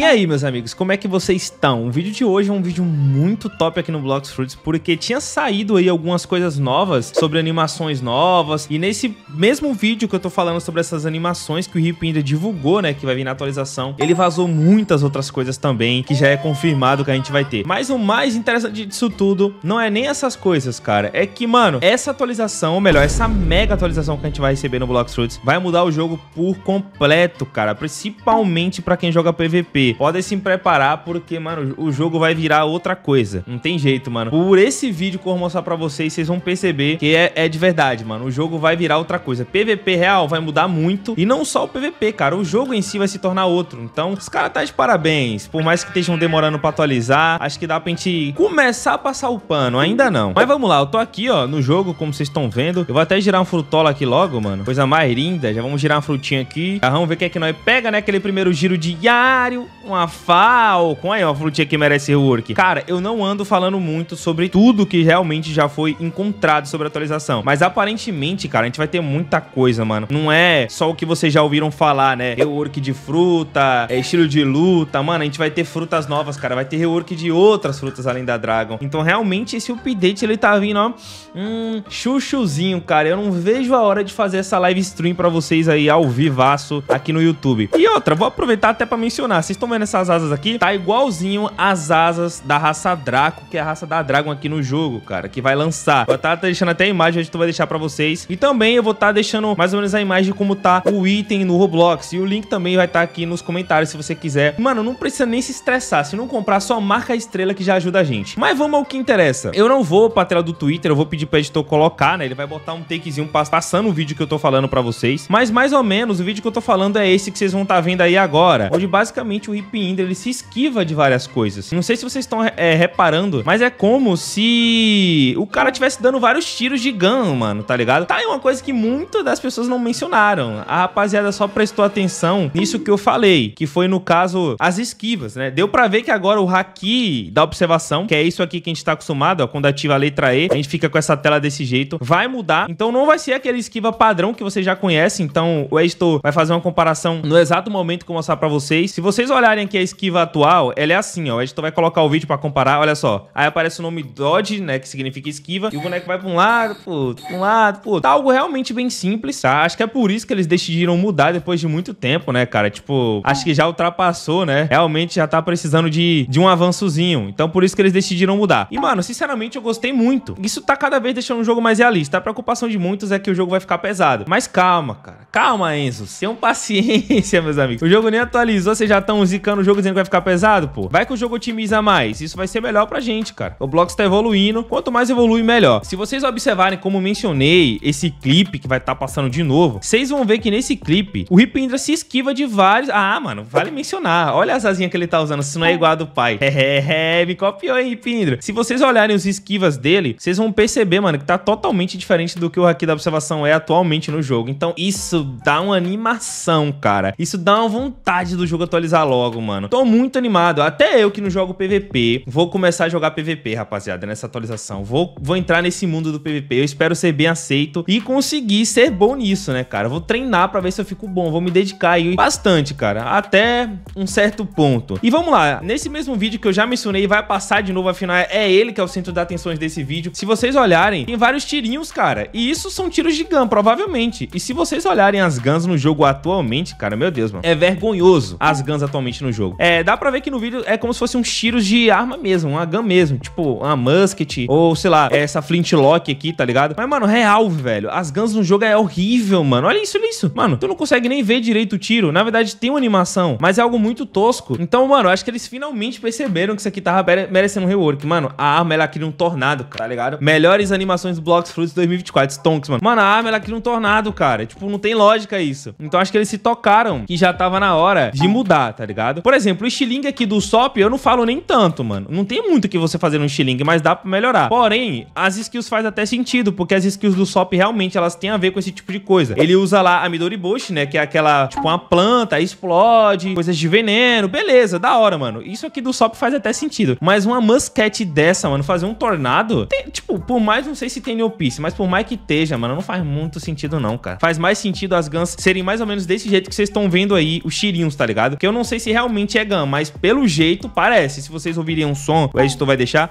E aí, meus amigos, como é que vocês estão? O vídeo de hoje é um vídeo muito top aqui no Blocks Fruits, porque tinha saído aí algumas coisas novas sobre animações novas, e nesse mesmo vídeo que eu tô falando sobre essas animações que o Rip ainda divulgou, né, que vai vir na atualização, ele vazou muitas outras coisas também, que já é confirmado que a gente vai ter. Mas o mais interessante disso tudo não é nem essas coisas, cara, é que, mano, essa atualização, ou melhor, essa mega atualização que a gente vai receber no Blocks Fruits vai mudar o jogo por completo, cara, principalmente pra quem joga PVP podem se preparar, porque, mano, o jogo vai virar outra coisa. Não tem jeito, mano. Por esse vídeo que eu vou mostrar pra vocês, vocês vão perceber que é, é de verdade, mano. O jogo vai virar outra coisa. PVP real vai mudar muito. E não só o PVP, cara. O jogo em si vai se tornar outro. Então, os caras tá de parabéns. Por mais que estejam demorando pra atualizar, acho que dá pra gente começar a passar o pano. Ainda não. Mas vamos lá, eu tô aqui, ó, no jogo, como vocês estão vendo. Eu vou até girar um frutola aqui logo, mano. Coisa mais linda. Já vamos girar uma frutinha aqui. Já vamos ver o que é que nós pega, né? Aquele primeiro giro diário uma FAO, com aí, uma frutinha que merece rework. Cara, eu não ando falando muito sobre tudo que realmente já foi encontrado sobre a atualização. Mas aparentemente, cara, a gente vai ter muita coisa, mano. Não é só o que vocês já ouviram falar, né? Rework é de fruta, é estilo de luta, mano. A gente vai ter frutas novas, cara. Vai ter rework de outras frutas além da Dragon. Então, realmente, esse update, ele tá vindo, ó, Hum, chuchuzinho, cara. Eu não vejo a hora de fazer essa live stream pra vocês aí ao vivaço aqui no YouTube. E outra, vou aproveitar até pra mencionar. Vocês estão comendo essas asas aqui, tá igualzinho as asas da raça Draco, que é a raça da Dragon aqui no jogo, cara, que vai lançar. Vou estar deixando até a imagem, a gente vai deixar pra vocês. E também eu vou estar tá deixando mais ou menos a imagem de como tá o item no Roblox. E o link também vai estar tá aqui nos comentários, se você quiser. Mano, não precisa nem se estressar. Se não comprar, só marca a estrela que já ajuda a gente. Mas vamos ao que interessa. Eu não vou pra tela do Twitter, eu vou pedir pro editor colocar, né? Ele vai botar um takezinho passando o vídeo que eu tô falando pra vocês. Mas mais ou menos, o vídeo que eu tô falando é esse que vocês vão estar tá vendo aí agora. Onde basicamente o Lipinder ele se esquiva de várias coisas. Não sei se vocês estão é, reparando, mas é como se o cara tivesse dando vários tiros de gun, mano, tá ligado? Tá aí uma coisa que muitas das pessoas não mencionaram. A rapaziada só prestou atenção nisso que eu falei, que foi no caso as esquivas, né? Deu pra ver que agora o haki da observação, que é isso aqui que a gente tá acostumado, ó, quando ativa a letra E, a gente fica com essa tela desse jeito, vai mudar. Então não vai ser aquele esquiva padrão que você já conhece, então o estou, vai fazer uma comparação no exato momento que eu mostrar pra vocês. Se vocês olharem repararem que a esquiva atual, ela é assim, ó. A gente vai colocar o vídeo pra comparar, olha só. Aí aparece o nome Dodge, né, que significa esquiva. E o boneco vai pra um lado, pra um lado, pô. Tá algo realmente bem simples, tá? Acho que é por isso que eles decidiram mudar depois de muito tempo, né, cara? Tipo, acho que já ultrapassou, né? Realmente já tá precisando de, de um avançozinho. Então, por isso que eles decidiram mudar. E, mano, sinceramente, eu gostei muito. Isso tá cada vez deixando o jogo mais realista. A preocupação de muitos é que o jogo vai ficar pesado. Mas calma, cara. Calma, Enzo. Tenham paciência, meus amigos. O jogo nem atualizou, vocês já estão zicando o jogo dizendo que vai ficar pesado, pô. Vai que o jogo otimiza mais. Isso vai ser melhor pra gente, cara. O bloco tá evoluindo. Quanto mais evolui, melhor. Se vocês observarem, como mencionei, esse clipe que vai estar tá passando de novo, vocês vão ver que nesse clipe, o Ripindra se esquiva de vários... Ah, mano, vale mencionar. Olha as asinhas que ele tá usando, isso não é igual a do pai. É, é, é, me copiou, hein, Ripindra. Se vocês olharem os esquivas dele, vocês vão perceber, mano, que tá totalmente diferente do que o Haki da Observação é atualmente no jogo. Então, isso dá uma animação, cara. Isso dá uma vontade do jogo atualizar logo logo, mano. Tô muito animado. Até eu que não jogo PVP, vou começar a jogar PVP, rapaziada, nessa atualização. Vou, vou entrar nesse mundo do PVP. Eu espero ser bem aceito e conseguir ser bom nisso, né, cara? Vou treinar pra ver se eu fico bom. Vou me dedicar aí bastante, cara. Até um certo ponto. E vamos lá. Nesse mesmo vídeo que eu já mencionei, vai passar de novo. Afinal, é ele que é o centro das atenções desse vídeo. Se vocês olharem, tem vários tirinhos, cara. E isso são tiros de gun, provavelmente. E se vocês olharem as guns no jogo atualmente, cara, meu Deus, mano. É vergonhoso as guns atualmente presente no jogo. É, dá pra ver que no vídeo é como se fosse uns tiros de arma mesmo, uma gun mesmo, tipo uma musket ou sei lá, essa flintlock aqui, tá ligado? Mas, mano, real, velho, as guns no jogo é horrível, mano. Olha isso, olha isso. Mano, tu não consegue nem ver direito o tiro. Na verdade, tem uma animação, mas é algo muito tosco. Então, mano, acho que eles finalmente perceberam que isso aqui tava merecendo um rework. Mano, a arma, ela é cria um tornado, tá ligado? Melhores animações do Blocks Fruits 2024, Stonks, mano. Mano, a arma, ela cria um tornado, cara. Tipo, não tem lógica isso. Então, acho que eles se tocaram que já tava na hora de mudar, tá ligado? ligado? Por exemplo, o estilingue aqui do SOP eu não falo nem tanto, mano. Não tem muito o que você fazer no estilingue, mas dá pra melhorar. Porém, as skills faz até sentido, porque as skills do SOP realmente elas têm a ver com esse tipo de coisa. Ele usa lá a Midori Bush, né? Que é aquela, tipo, uma planta, explode, coisas de veneno. Beleza, da hora, mano. Isso aqui do SOP faz até sentido. Mas uma musquete dessa, mano, fazer um tornado, tem, tipo, por mais, não sei se tem New Piece, mas por mais que esteja, mano, não faz muito sentido não, cara. Faz mais sentido as Guns serem mais ou menos desse jeito que vocês estão vendo aí, os tirinhos, tá ligado? Que eu não sei se realmente realmente é GAN, mas pelo jeito parece. Se vocês ouvirem um som, o editor vai deixar.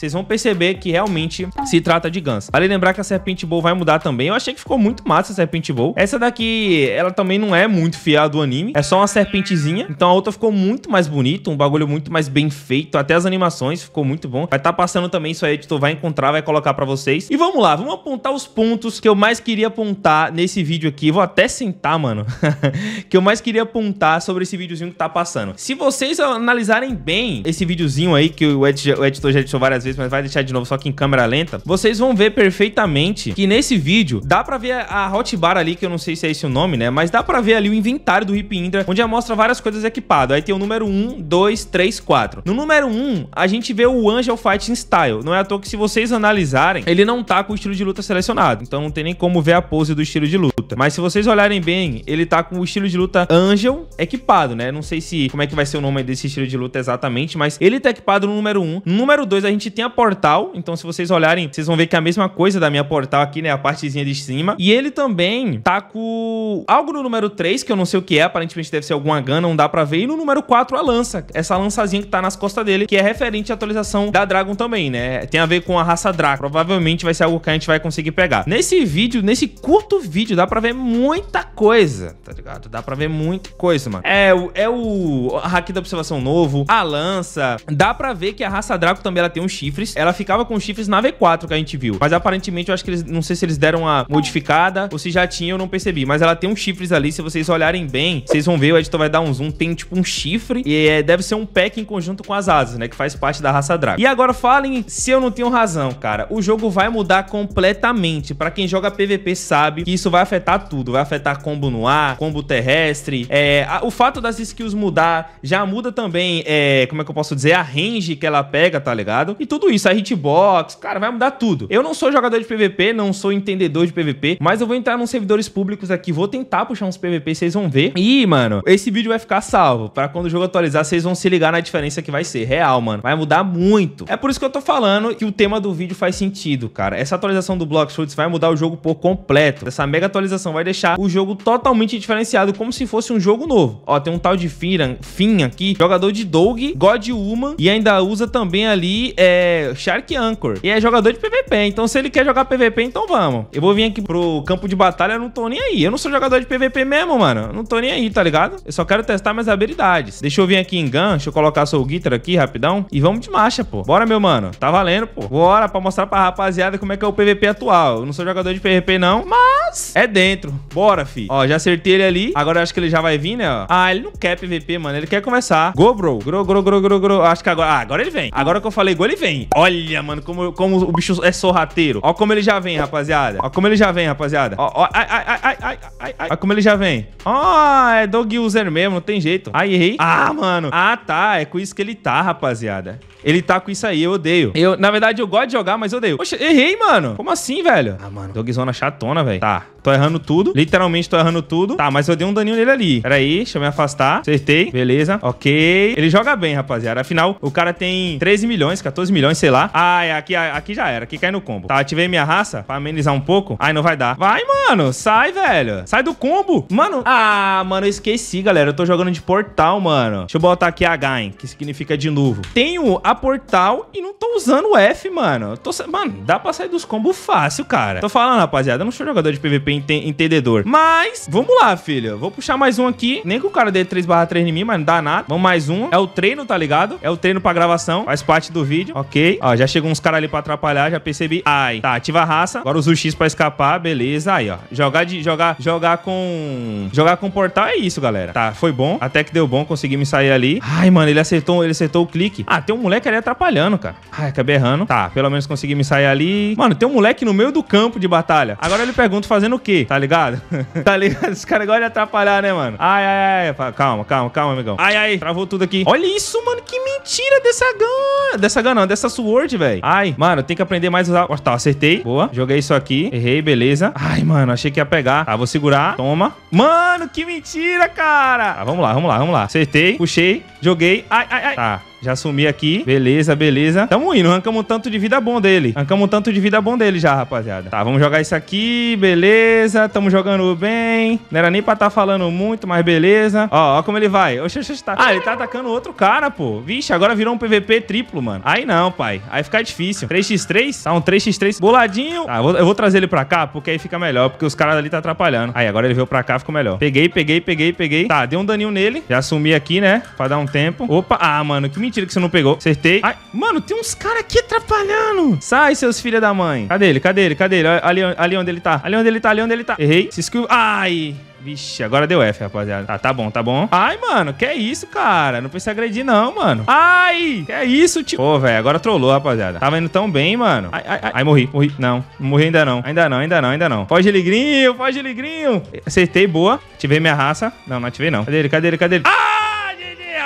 vocês vão perceber que realmente se trata de Gans. Vale lembrar que a Serpente Bowl vai mudar também. Eu achei que ficou muito massa a Serpente Bowl. Essa daqui, ela também não é muito fiel do anime. É só uma serpentezinha. Então a outra ficou muito mais bonita, um bagulho muito mais bem feito. Até as animações ficou muito bom. Vai estar tá passando também isso aí, o editor vai encontrar, vai colocar pra vocês. E vamos lá, vamos apontar os pontos que eu mais queria apontar nesse vídeo aqui. Vou até sentar, mano. que eu mais queria apontar sobre esse videozinho que tá passando. Se vocês analisarem bem esse videozinho aí, que o editor já editou várias vezes, vocês, mas vai deixar de novo só que em câmera lenta, vocês vão ver perfeitamente que nesse vídeo dá pra ver a hotbar ali, que eu não sei se é esse o nome, né? Mas dá pra ver ali o inventário do Hip Indra, onde mostra várias coisas equipado. Aí tem o número 1, 2, 3, 4. No número 1, a gente vê o Angel Fighting Style. Não é à toa que se vocês analisarem, ele não tá com o estilo de luta selecionado. Então não tem nem como ver a pose do estilo de luta. Mas se vocês olharem bem, ele tá com o estilo de luta Angel equipado, né? Não sei se como é que vai ser o nome desse estilo de luta exatamente, mas ele tá equipado no número 1. No número 2, a gente tem tinha portal, então se vocês olharem, vocês vão ver que é a mesma coisa da minha portal aqui, né? A partezinha de cima. E ele também tá com algo no número 3, que eu não sei o que é, aparentemente deve ser alguma gana, não dá pra ver. E no número 4 a lança, essa lançazinha que tá nas costas dele, que é referente à atualização da Dragon também, né? Tem a ver com a raça Draco. Provavelmente vai ser algo que a gente vai conseguir pegar. Nesse vídeo, nesse curto vídeo, dá pra ver muita coisa, tá ligado? Dá pra ver muita coisa, mano. É, é o hack da observação novo, a lança. Dá pra ver que a raça Draco também ela tem um chifre chifres. Ela ficava com chifres na V4 que a gente viu. Mas aparentemente eu acho que eles. Não sei se eles deram a modificada ou se já tinha, eu não percebi. Mas ela tem um chifres ali. Se vocês olharem bem, vocês vão ver, o editor vai dar um zoom. Tem tipo um chifre. E é, deve ser um pack em conjunto com as asas, né? Que faz parte da raça drago E agora falem se eu não tenho razão, cara. O jogo vai mudar completamente. Pra quem joga PVP sabe que isso vai afetar tudo. Vai afetar combo no ar, combo terrestre. É, a, o fato das skills mudar já muda também, é, como é que eu posso dizer, a range que ela pega, tá ligado? E tudo tudo isso, a hitbox, cara, vai mudar tudo. Eu não sou jogador de PVP, não sou entendedor de PVP, mas eu vou entrar nos servidores públicos aqui, vou tentar puxar uns PVP, vocês vão ver. E, mano, esse vídeo vai ficar salvo, para quando o jogo atualizar, vocês vão se ligar na diferença que vai ser, real, mano. Vai mudar muito. É por isso que eu tô falando que o tema do vídeo faz sentido, cara. Essa atualização do Blockshoots vai mudar o jogo por completo. Essa mega atualização vai deixar o jogo totalmente diferenciado, como se fosse um jogo novo. Ó, tem um tal de Fira Finn aqui, jogador de Dog, God Woman, e ainda usa também ali, é é Shark Anchor. E é jogador de PVP. Então, se ele quer jogar PVP, então vamos. Eu vou vir aqui pro campo de batalha, eu não tô nem aí. Eu não sou jogador de PVP mesmo, mano. não tô nem aí, tá ligado? Eu só quero testar minhas habilidades. Deixa eu vir aqui em Gun. Deixa eu colocar Soul Guitar aqui rapidão. E vamos de marcha, pô. Bora, meu mano. Tá valendo, pô. Bora pra mostrar pra rapaziada como é que é o PVP atual. Eu não sou jogador de PVP, não. Mas é dentro. Bora, fi. Ó, já acertei ele ali. Agora eu acho que ele já vai vir, né? Ó. Ah, ele não quer PVP, mano. Ele quer conversar. Go, bro. Gro, gro, gro, gro, gro. Acho que agora... Ah, agora ele vem. Agora que eu falei go, ele vem vem. Olha, mano, como, como o bicho é sorrateiro. Ó como ele já vem, rapaziada. Ó como ele já vem, rapaziada. Ó, ó, ai, ai, ai, ai. ai ai, ai. Olha como ele já vem. Ó, oh, é dog user mesmo, não tem jeito. Ai, errei. Ah, mano. Ah, tá. É com isso que ele tá, rapaziada. Ele tá com isso aí, eu odeio. Eu, na verdade, eu gosto de jogar, mas eu odeio. Poxa, errei, mano. Como assim, velho? Ah, mano. Dogzona chatona, velho. Tá, tô errando tudo. Literalmente tô errando tudo. Tá, mas eu dei um daninho nele ali. Pera aí, deixa eu me afastar. Acertei. Beleza. Ok. Ele joga bem, rapaziada. Afinal, o cara tem 13 milhões, 14 milhões, sei lá. Ai, ah, é, aqui, aqui já era. Aqui cai no combo. Tá, ativei minha raça pra amenizar um pouco. Ai, não vai dar. Vai, mano. Sai, velho. Sai Sai do combo. Mano, ah, mano, eu esqueci, galera. Eu tô jogando de portal, mano. Deixa eu botar aqui H, que significa de novo. Tenho a portal e não tô usando o F, mano. Tô... Mano, dá pra sair dos combos fácil, cara. Tô falando, rapaziada. Eu não sou jogador de PVP entendedor. Mas, vamos lá, filho. Vou puxar mais um aqui. Nem que o cara dê 3 barra 3 em mim, mas não dá nada. Vamos mais um. É o treino, tá ligado? É o treino pra gravação. Faz parte do vídeo. Ok. Ó, já chegou uns caras ali pra atrapalhar. Já percebi. Ai. Tá, ativa a raça. Agora usa o X pra escapar. Beleza. Aí, ó. Jogar de... Jogar... Jogar jogar com. Jogar com portal é isso, galera. Tá, foi bom. Até que deu bom, consegui me sair ali. Ai, mano, ele acertou, ele acertou o clique. Ah, tem um moleque ali atrapalhando, cara. Ai, acabei errando. Tá, pelo menos consegui me sair ali. Mano, tem um moleque no meio do campo de batalha. Agora ele pergunta fazendo o quê, tá ligado? tá ligado? Os caras agora de atrapalhar, né, mano? Ai, ai, ai. Calma, calma, calma, amigão. Ai, ai, travou tudo aqui. Olha isso, mano. Que mentira dessa gun. Dessa gun, não, dessa sword, velho. Ai, mano, tem que aprender mais a usar. tá, acertei. Boa. Joguei isso aqui. Errei, beleza. Ai, mano, achei que ia pegar. Ah, vou segurar segurar. Toma. Mano, que mentira, cara. Tá, vamos lá, vamos lá, vamos lá. Acertei, puxei, joguei. Ai, ai, ai. Tá, já sumi aqui. Beleza, beleza. Tamo indo. Arrancamos um tanto de vida bom dele. Arrancamos um tanto de vida bom dele já, rapaziada. Tá, vamos jogar isso aqui. Beleza. Tamo jogando bem. Não era nem pra tá falando muito, mas beleza. Ó, ó como ele vai. Oxe, oxe, tá. Ah, ele tá atacando outro cara, pô. Vixe, agora virou um PVP triplo, mano. Aí não, pai. Aí fica difícil. 3x3? Tá um 3x3 boladinho. Tá, eu vou, eu vou trazer ele pra cá, porque aí fica melhor. Porque os caras ali tá atrapalhando. Aí, agora ele veio pra cá, ficou melhor. Peguei, peguei, peguei, peguei. Tá, dei um daninho nele. Já sumi aqui, né? Pra dar um tempo. Opa. Ah, mano, que mentira mentira que você não pegou. Acertei. Ai, mano, tem uns caras aqui atrapalhando. Sai, seus filhos da mãe. Cadê ele? Cadê ele? Cadê ele? Ali, ali onde ele tá. Ali onde ele tá, ali onde ele tá. Errei. Se esquiva. Ai. Vixe, agora deu F, rapaziada. Tá, tá bom, tá bom. Ai, mano, que é isso, cara? Não precisa agredir, não, mano. Ai, que é isso, tio. Pô, velho, agora trollou, rapaziada. Tava indo tão bem, mano. Ai, ai, ai, ai, morri, morri. Não, não morri ainda não. Ainda não, ainda não, ainda não. Foge, ligrinho, foge, ligrinho. Acertei, boa. Ativei minha raça. Não, não ativei, não. Cadê ele, cadê ele, cadê ele? Ah!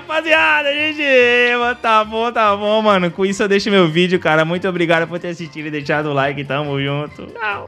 rapaziada, gente. É, tá bom, tá bom, mano. Com isso eu deixo meu vídeo, cara. Muito obrigado por ter assistido e deixado o like. Tamo junto. Tchau.